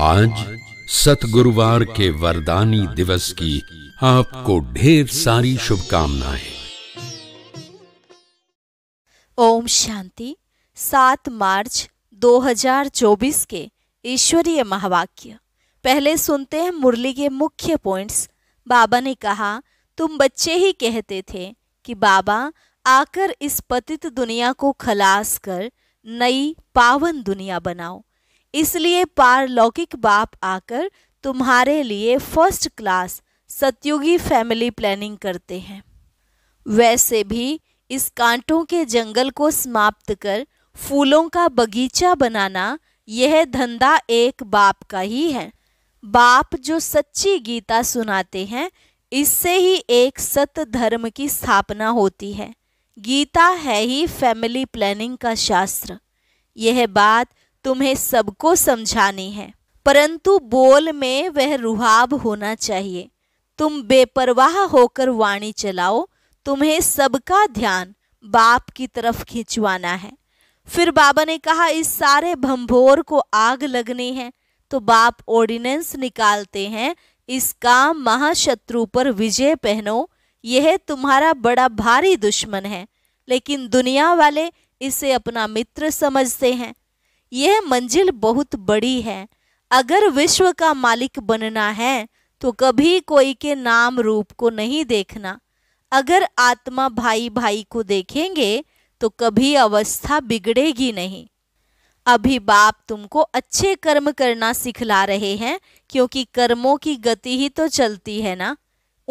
आज सतगुरुवार के वरदानी दिवस की आपको ढेर सारी शुभकामनाएं ओम शांति सात मार्च 2024 के ईश्वरीय महावाक्य पहले सुनते हैं मुरली के मुख्य पॉइंट्स बाबा ने कहा तुम बच्चे ही कहते थे कि बाबा आकर इस पतित दुनिया को खलास कर नई पावन दुनिया बनाओ इसलिए पारलौकिक बाप आकर तुम्हारे लिए फर्स्ट क्लास सतयुगी फैमिली प्लानिंग करते हैं वैसे भी इस कांटों के जंगल को समाप्त कर फूलों का बगीचा बनाना यह धंधा एक बाप का ही है बाप जो सच्ची गीता सुनाते हैं इससे ही एक सत धर्म की स्थापना होती है गीता है ही फैमिली प्लानिंग का शास्त्र यह बात तुम्हें सबको समझानी है परंतु बोल में वह रुहाब होना चाहिए तुम बेपरवाह होकर वाणी चलाओ तुम्हें सबका ध्यान बाप की तरफ खिंचवाना है फिर बाबा ने कहा इस सारे भंभोर को आग लगनी है तो बाप ऑर्डिनेंस निकालते हैं इसका महाशत्रु पर विजय पहनो यह तुम्हारा बड़ा भारी दुश्मन है लेकिन दुनिया वाले इसे अपना मित्र समझते हैं यह मंजिल बहुत बड़ी है अगर विश्व का मालिक बनना है तो कभी कोई के नाम रूप को नहीं देखना अगर आत्मा भाई भाई को देखेंगे तो कभी अवस्था बिगड़ेगी नहीं अभी बाप तुमको अच्छे कर्म करना सिखला रहे हैं क्योंकि कर्मों की गति ही तो चलती है ना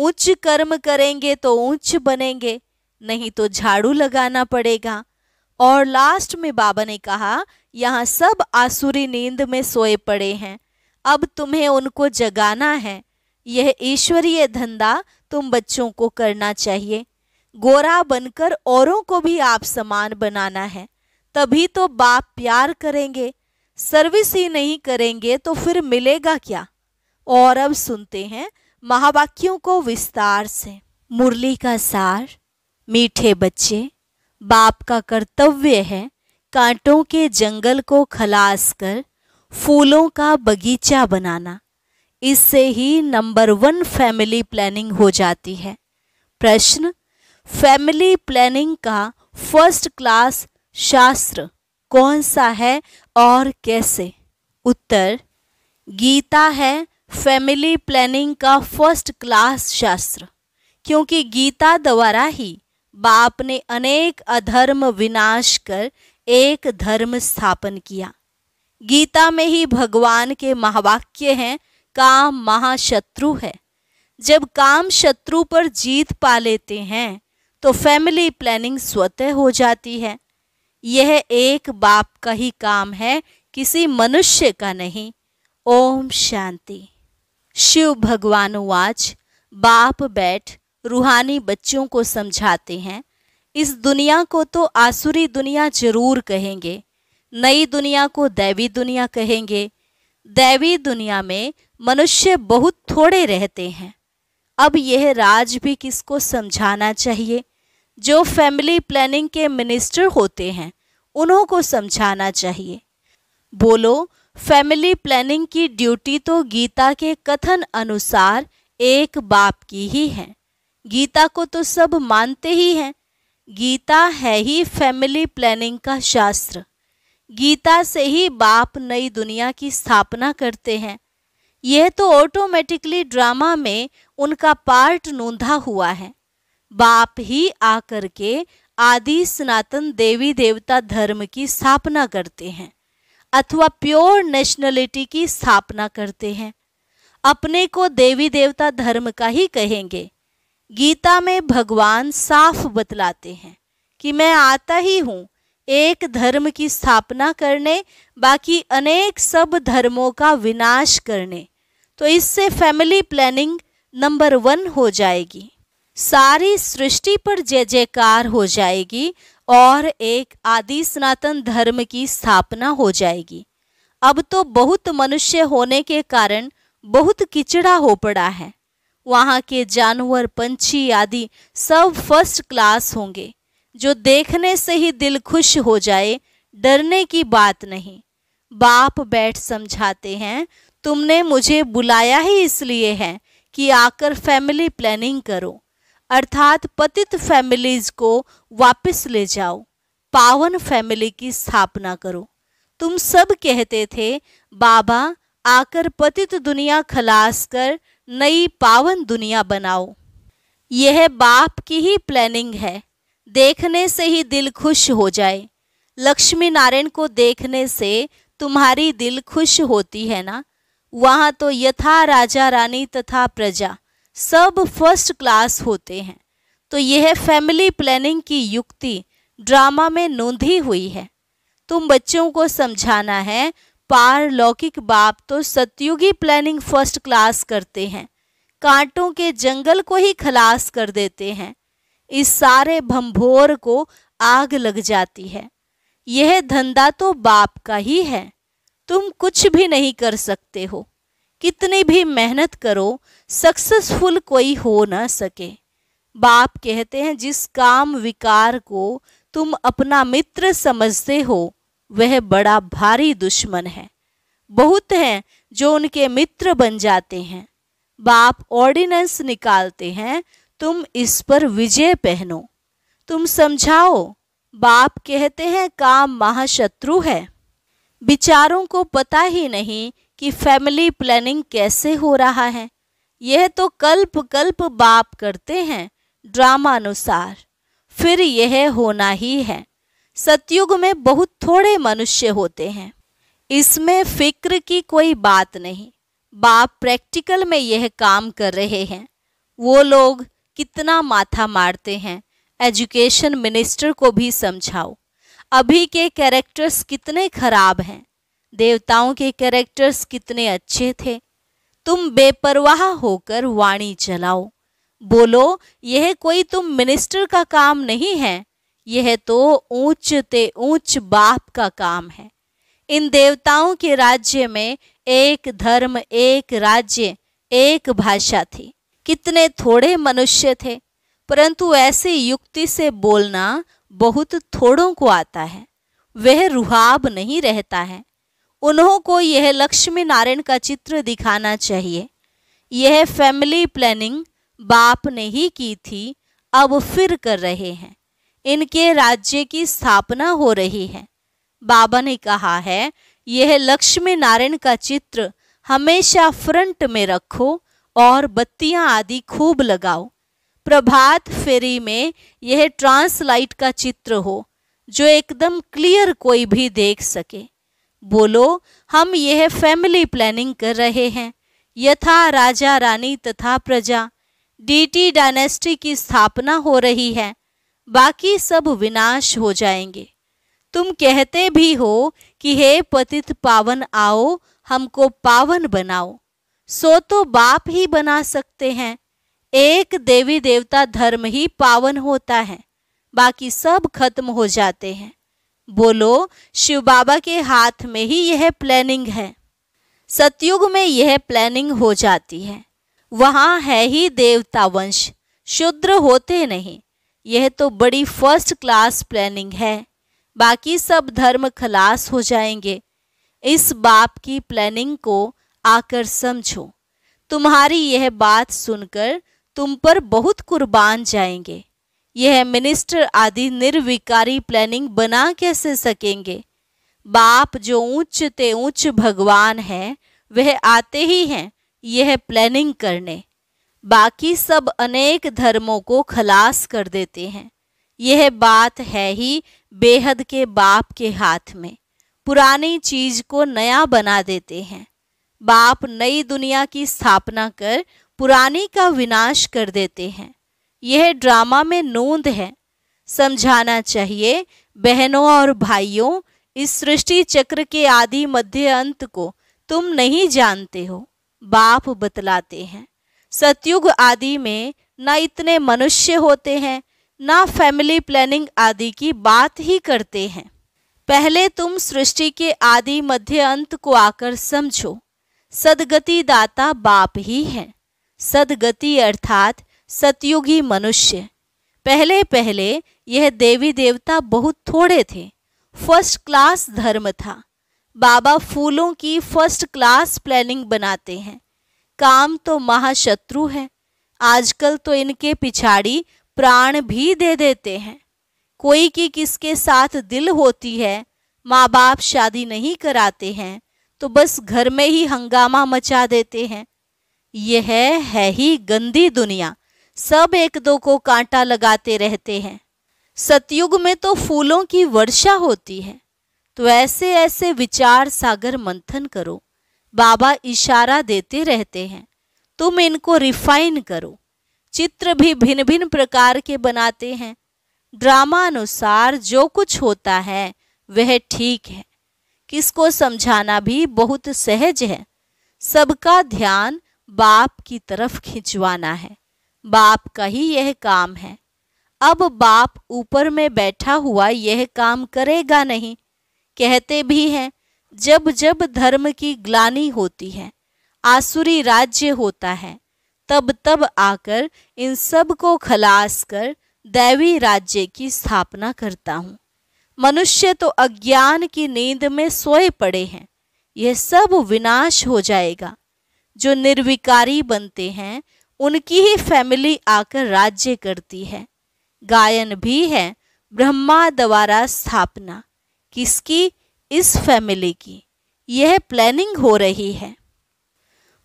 उच्च कर्म करेंगे तो उच्च बनेंगे नहीं तो झाड़ू लगाना पड़ेगा और लास्ट में बाबा ने कहा यहाँ सब आसुरी नींद में सोए पड़े हैं अब तुम्हें उनको जगाना है यह ईश्वरीय धंधा तुम बच्चों को करना चाहिए गोरा बनकर औरों को भी आप समान बनाना है तभी तो बाप प्यार करेंगे सर्विस ही नहीं करेंगे तो फिर मिलेगा क्या और अब सुनते हैं महावाक्यों को विस्तार से मुरली का सार मीठे बच्चे बाप का कर्तव्य है कांटों के जंगल को खलास कर फूलों का बगीचा बनाना इससे ही नंबर वन फैमिली प्लानिंग हो जाती है प्रश्न फैमिली प्लानिंग का फर्स्ट क्लास शास्त्र कौन सा है और कैसे उत्तर गीता है फैमिली प्लानिंग का फर्स्ट क्लास शास्त्र क्योंकि गीता द्वारा ही बाप ने अनेक अधर्म विनाश कर एक धर्म स्थापन किया गीता में ही भगवान के महावाक्य हैं काम महाशत्रु है जब काम शत्रु पर जीत पा लेते हैं तो फैमिली प्लानिंग स्वतः हो जाती है यह एक बाप का ही काम है किसी मनुष्य का नहीं ओम शांति शिव भगवान वाच बाप बैठ रूहानी बच्चों को समझाते हैं इस दुनिया को तो आसुरी दुनिया जरूर कहेंगे नई दुनिया को दैवी दुनिया कहेंगे दैवी दुनिया में मनुष्य बहुत थोड़े रहते हैं अब यह राज भी किसको समझाना चाहिए जो फैमिली प्लानिंग के मिनिस्टर होते हैं उन्हों को समझाना चाहिए बोलो फैमिली प्लानिंग की ड्यूटी तो गीता के कथन अनुसार एक बाप की ही है गीता को तो सब मानते ही हैं गीता है ही फैमिली प्लानिंग का शास्त्र गीता से ही बाप नई दुनिया की स्थापना करते हैं यह तो ऑटोमेटिकली ड्रामा में उनका पार्ट नूंधा हुआ है बाप ही आकर के आदि सनातन देवी देवता धर्म की स्थापना करते हैं अथवा प्योर नेशनलिटी की स्थापना करते हैं अपने को देवी देवता धर्म का ही कहेंगे गीता में भगवान साफ बतलाते हैं कि मैं आता ही हूँ एक धर्म की स्थापना करने बाकी अनेक सब धर्मों का विनाश करने तो इससे फैमिली प्लानिंग नंबर वन हो जाएगी सारी सृष्टि पर जय जयकार हो जाएगी और एक आदि सनातन धर्म की स्थापना हो जाएगी अब तो बहुत मनुष्य होने के कारण बहुत किचड़ा हो पड़ा है वहाँ के जानवर पंछी आदि सब फर्स्ट क्लास होंगे जो देखने से ही दिल खुश हो जाए डरने की बात नहीं बाप बैठ समझाते हैं तुमने मुझे बुलाया ही इसलिए है कि आकर फैमिली प्लानिंग करो अर्थात पतित फैमिलीज को वापस ले जाओ पावन फैमिली की स्थापना करो तुम सब कहते थे बाबा आकर पतित दुनिया खलास कर नई पावन दुनिया बनाओ यह बाप की ही प्लानिंग है देखने से ही दिल खुश हो जाए लक्ष्मी नारायण को देखने से तुम्हारी दिल खुश होती है ना वहाँ तो यथा राजा रानी तथा प्रजा सब फर्स्ट क्लास होते हैं तो यह फैमिली प्लानिंग की युक्ति ड्रामा में नोंधी हुई है तुम बच्चों को समझाना है पारलौकिक बाप तो सतयुगी प्लानिंग फर्स्ट क्लास करते हैं कांटों के जंगल को ही खलास कर देते हैं इस सारे भंभोर को आग लग जाती है यह धंधा तो बाप का ही है तुम कुछ भी नहीं कर सकते हो कितनी भी मेहनत करो सक्सेसफुल कोई हो ना सके बाप कहते हैं जिस काम विकार को तुम अपना मित्र समझते हो वह बड़ा भारी दुश्मन है बहुत हैं जो उनके मित्र बन जाते हैं बाप ऑर्डिनेंस निकालते हैं तुम इस पर विजय पहनो तुम समझाओ बाप कहते हैं काम महाशत्रु है विचारों को पता ही नहीं कि फैमिली प्लानिंग कैसे हो रहा है यह तो कल्प कल्प बाप करते हैं ड्रामा अनुसार फिर यह होना ही है सतयुग में बहुत थोड़े मनुष्य होते हैं इसमें फिक्र की कोई बात नहीं बाप प्रैक्टिकल में यह काम कर रहे हैं वो लोग कितना माथा मारते हैं एजुकेशन मिनिस्टर को भी समझाओ अभी के कैरेक्टर्स कितने खराब हैं देवताओं के कैरेक्टर्स कितने अच्छे थे तुम बेपरवाह होकर वाणी चलाओ बोलो यह कोई तुम मिनिस्टर का काम नहीं है यह तो ऊंच ते ऊंच बाप का काम है इन देवताओं के राज्य में एक धर्म एक राज्य एक भाषा थी कितने थोड़े मनुष्य थे परंतु ऐसी युक्ति से बोलना बहुत थोड़ों को आता है वह रुहाब नहीं रहता है उन्हों को यह लक्ष्मी नारायण का चित्र दिखाना चाहिए यह फैमिली प्लानिंग बाप ने ही की थी अब फिर कर रहे हैं इनके राज्य की स्थापना हो रही है बाबा ने कहा है यह लक्ष्मी नारायण का चित्र हमेशा फ्रंट में रखो और बत्तियां आदि खूब लगाओ प्रभात फेरी में यह ट्रांसलाइट का चित्र हो जो एकदम क्लियर कोई भी देख सके बोलो हम यह फैमिली प्लानिंग कर रहे हैं यथा राजा रानी तथा प्रजा डीटी डायनेस्टी की स्थापना हो रही है बाकी सब विनाश हो जाएंगे तुम कहते भी हो कि हे पतित पावन आओ हमको पावन बनाओ सो तो बाप ही बना सकते हैं एक देवी देवता धर्म ही पावन होता है बाकी सब खत्म हो जाते हैं बोलो शिव बाबा के हाथ में ही यह प्लानिंग है सतयुग में यह प्लानिंग हो जाती है वहाँ है ही देवता वंश शुद्र होते नहीं यह तो बड़ी फर्स्ट क्लास प्लानिंग है बाकी सब धर्म खलास हो जाएंगे इस बाप की प्लानिंग को आकर समझो तुम्हारी यह बात सुनकर तुम पर बहुत कुर्बान जाएंगे यह मिनिस्टर आदि निर्विकारी प्लानिंग बना कैसे सकेंगे बाप जो ऊंच ते ऊंच भगवान है वह आते ही हैं यह प्लानिंग करने बाकी सब अनेक धर्मों को खलास कर देते हैं यह बात है ही बेहद के बाप के हाथ में पुरानी चीज को नया बना देते हैं बाप नई दुनिया की स्थापना कर पुरानी का विनाश कर देते हैं यह ड्रामा में नोंद है समझाना चाहिए बहनों और भाइयों इस सृष्टि चक्र के आदि मध्य अंत को तुम नहीं जानते हो बाप बतलाते हैं सतयुग आदि में न इतने मनुष्य होते हैं ना फैमिली प्लानिंग आदि की बात ही करते हैं पहले तुम सृष्टि के आदि मध्य अंत को आकर समझो सदगति दाता बाप ही है सदगति अर्थात सतयुगी मनुष्य पहले पहले यह देवी देवता बहुत थोड़े थे फर्स्ट क्लास धर्म था बाबा फूलों की फर्स्ट क्लास प्लानिंग बनाते हैं काम तो महाशत्रु हैं आजकल तो इनके पिछाड़ी प्राण भी दे देते हैं कोई की किसके साथ दिल होती है माँ बाप शादी नहीं कराते हैं तो बस घर में ही हंगामा मचा देते हैं यह है, है ही गंदी दुनिया सब एक दो को कांटा लगाते रहते हैं सतयुग में तो फूलों की वर्षा होती है तो ऐसे ऐसे विचार सागर मंथन करो बाबा इशारा देते रहते हैं तुम इनको रिफाइन करो चित्र भी भिन्न भिन्न प्रकार के बनाते हैं ड्रामा अनुसार जो कुछ होता है वह ठीक है किसको समझाना भी बहुत सहज है सबका ध्यान बाप की तरफ खिंचवाना है बाप का ही यह काम है अब बाप ऊपर में बैठा हुआ यह काम करेगा नहीं कहते भी हैं जब जब धर्म की ग्लानी होती है आसुरी राज्य होता है तब तब आकर इन सब को खलास कर दैवी राज्य की स्थापना करता हूँ मनुष्य तो अज्ञान की नींद में सोए पड़े हैं यह सब विनाश हो जाएगा जो निर्विकारी बनते हैं उनकी ही फैमिली आकर राज्य करती है गायन भी है ब्रह्मा द्वारा स्थापना किसकी इस फैमिली की यह प्लानिंग हो रही है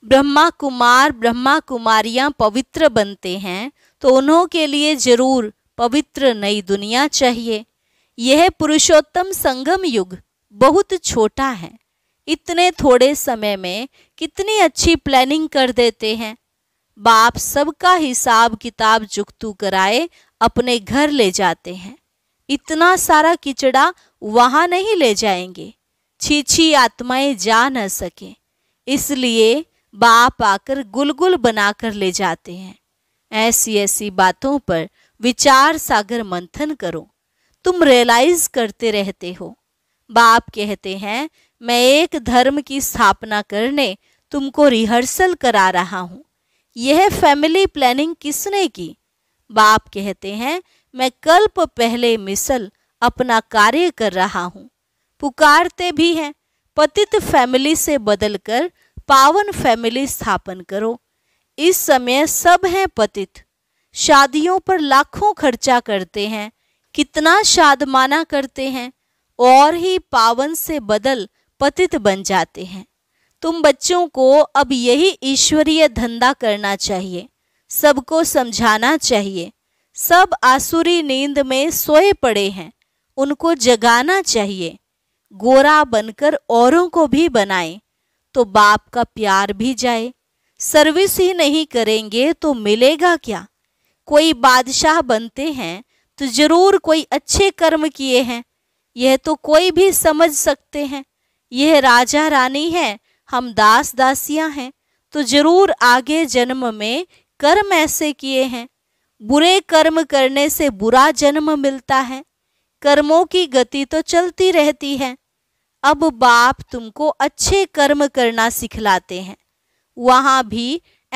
ब्रह्मा कुमार ब्रह्मा कुमारियां पवित्र बनते हैं तो उन्हों के लिए जरूर पवित्र नई दुनिया चाहिए यह पुरुषोत्तम संगम युग बहुत छोटा है इतने थोड़े समय में कितनी अच्छी प्लानिंग कर देते हैं बाप सबका हिसाब किताब जुगतू कराए अपने घर ले जाते हैं इतना सारा किचड़ा वहां नहीं ले जाएंगे छीछी आत्माएं जा न सके इसलिए बाप आकर गुलगुल बनाकर ले जाते हैं ऐसी ऐसी बातों पर विचार सागर मंथन करो तुम रियलाइज करते रहते हो बाप कहते हैं मैं एक धर्म की स्थापना करने तुमको रिहर्सल करा रहा हूँ यह फैमिली प्लानिंग किसने की बाप कहते हैं मैं कल्प पहले मिसल अपना कार्य कर रहा हूँ पुकारते भी हैं पतित फैमिली से बदलकर पावन फैमिली स्थापन करो इस समय सब हैं पतित शादियों पर लाखों खर्चा करते हैं कितना शादमाना करते हैं और ही पावन से बदल पतित बन जाते हैं तुम बच्चों को अब यही ईश्वरीय धंधा करना चाहिए सबको समझाना चाहिए सब आसुरी नींद में सोए पड़े हैं उनको जगाना चाहिए गोरा बनकर औरों को भी बनाए तो बाप का प्यार भी जाए सर्विस ही नहीं करेंगे तो मिलेगा क्या कोई बादशाह बनते हैं तो जरूर कोई अच्छे कर्म किए हैं यह तो कोई भी समझ सकते हैं यह राजा रानी है हम दास दासियां हैं तो जरूर आगे जन्म में कर्म ऐसे किए हैं बुरे कर्म करने से बुरा जन्म मिलता है कर्मों की गति तो चलती रहती है अब बाप तुमको अच्छे कर्म करना सिखलाते हैं वहाँ भी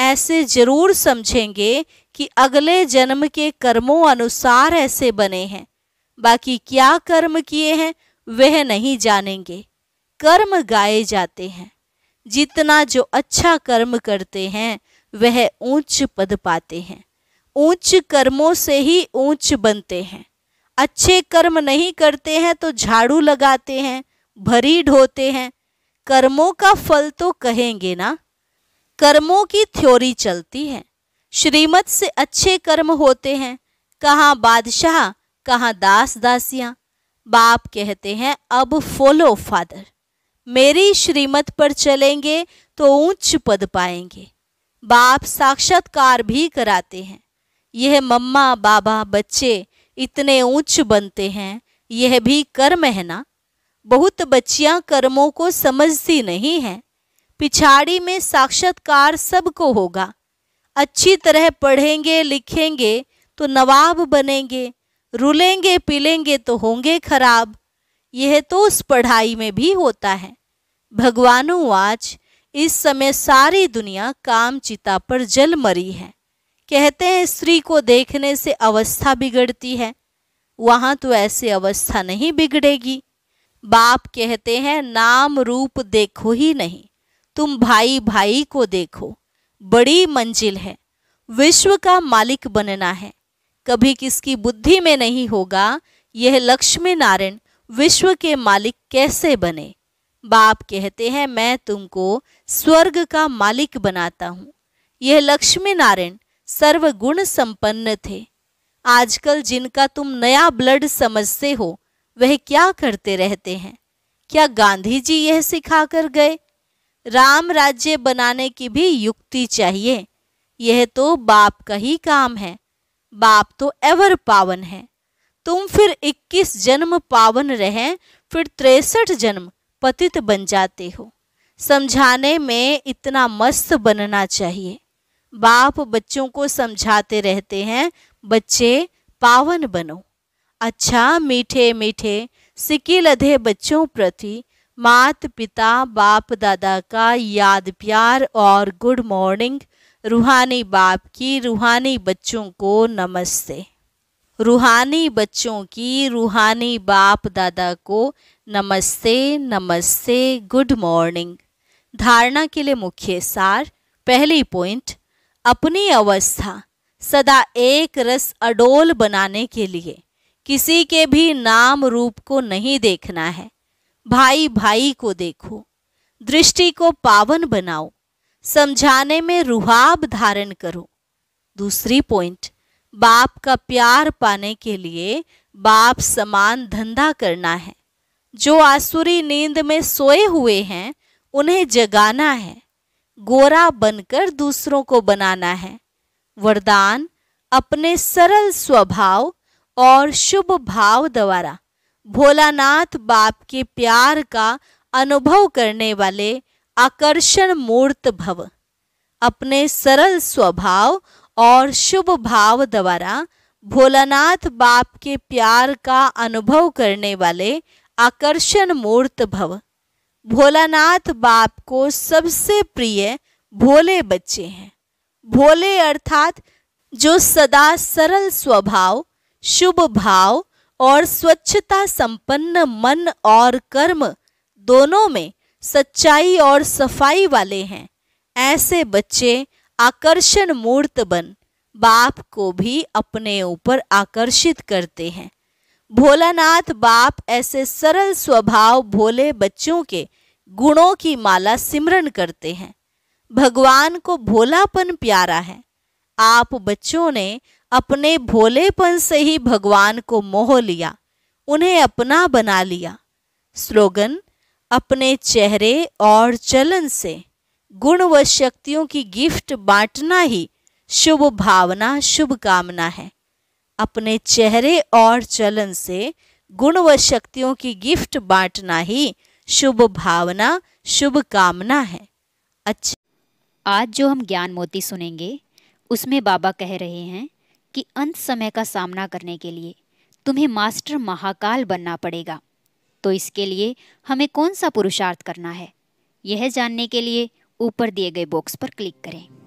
ऐसे जरूर समझेंगे कि अगले जन्म के कर्मों अनुसार ऐसे बने हैं बाकी क्या कर्म किए हैं वह नहीं जानेंगे कर्म गाए जाते हैं जितना जो अच्छा कर्म करते हैं वह ऊंच पद पाते हैं ऊंच कर्मों से ही ऊंच बनते हैं अच्छे कर्म नहीं करते हैं तो झाड़ू लगाते हैं भरी ढोते हैं कर्मों का फल तो कहेंगे ना कर्मों की थ्योरी चलती है श्रीमत से अच्छे कर्म होते हैं कहाँ बादशाह कहाँ दास दासियाँ बाप कहते हैं अब फॉलो फादर मेरी श्रीमत पर चलेंगे तो ऊंच पद पाएंगे बाप साक्षात्कार भी कराते हैं यह मम्मा बाबा बच्चे इतने ऊंच बनते हैं यह भी कर्म है ना बहुत बच्चियां कर्मों को समझती नहीं हैं पिछाड़ी में साक्षात्कार सबको होगा अच्छी तरह पढ़ेंगे लिखेंगे तो नवाब बनेंगे रुलेंगे पिलेंगे तो होंगे खराब यह तो उस पढ़ाई में भी होता है भगवानों आज इस समय सारी दुनिया कामचिता पर जल मरी है कहते हैं स्त्री को देखने से अवस्था बिगड़ती है वहाँ तो ऐसी अवस्था नहीं बिगड़ेगी बाप कहते हैं नाम रूप देखो ही नहीं तुम भाई भाई को देखो बड़ी मंजिल है विश्व का मालिक बनना है कभी किसकी बुद्धि में नहीं होगा यह लक्ष्मी नारायण विश्व के मालिक कैसे बने बाप कहते हैं मैं तुमको स्वर्ग का मालिक बनाता हूँ यह लक्ष्मी नारायण सर्व गुण संपन्न थे आजकल जिनका तुम नया ब्लड समझते हो वह क्या करते रहते हैं क्या गांधी जी यह सिखा कर गए राम राज्य बनाने की भी युक्ति चाहिए यह तो बाप का ही काम है बाप तो एवर पावन है तुम फिर 21 जन्म पावन रहे फिर तिरसठ जन्म पतित बन जाते हो समझाने में इतना मस्त बनना चाहिए बाप बच्चों को समझाते रहते हैं बच्चे पावन बनो अच्छा मीठे मीठे सिकी लधे बच्चों प्रति मात पिता बाप दादा का याद प्यार और गुड मॉर्निंग रूहानी बाप की रूहानी बच्चों को नमस्ते रूहानी बच्चों की रूहानी बाप दादा को नमस्ते नमस्ते गुड मॉर्निंग धारणा के लिए मुख्य सार पहली पॉइंट अपनी अवस्था सदा एक रस अडोल बनाने के लिए किसी के भी नाम रूप को नहीं देखना है भाई भाई को देखो दृष्टि को पावन बनाओ समझाने में रुहाब धारण करो दूसरी पॉइंट बाप का प्यार पाने के लिए बाप समान धंधा करना है जो आसुरी नींद में सोए हुए हैं उन्हें जगाना है गोरा बनकर दूसरों को बनाना है वरदान अपने सरल स्वभाव और शुभ भाव द्वारा भोलानाथ बाप के प्यार का अनुभव करने वाले आकर्षण मूर्त भव अपने सरल स्वभाव और शुभ भाव द्वारा भोलानाथ बाप के प्यार का अनुभव करने वाले आकर्षण मूर्त भव भोलानाथ बाप को सबसे प्रिय भोले बच्चे हैं भोले अर्थात जो सदा सरल स्वभाव शुभ भाव और स्वच्छता संपन्न मन और कर्म दोनों में सच्चाई और सफाई वाले हैं ऐसे बच्चे आकर्षण मूर्त बन बाप को भी अपने ऊपर आकर्षित करते हैं भोलानाथ बाप ऐसे सरल स्वभाव भोले बच्चों के गुणों की माला सिमरन करते हैं भगवान को भोलापन प्यारा है आप बच्चों ने अपने भोलेपन से ही भगवान को मोह लिया उन्हें अपना बना लिया स्लोगन अपने चेहरे और चलन से गुण व शक्तियों की गिफ्ट बांटना ही शुभ भावना शुभ कामना है अपने चेहरे और चलन से गुण व शक्तियों की गिफ्ट बांटना ही शुभ भावना शुभ कामना है अच्छा आज जो हम ज्ञान मोती सुनेंगे उसमें बाबा कह रहे हैं कि अंत समय का सामना करने के लिए तुम्हें मास्टर महाकाल बनना पड़ेगा तो इसके लिए हमें कौन सा पुरुषार्थ करना है यह जानने के लिए ऊपर दिए गए बॉक्स पर क्लिक करें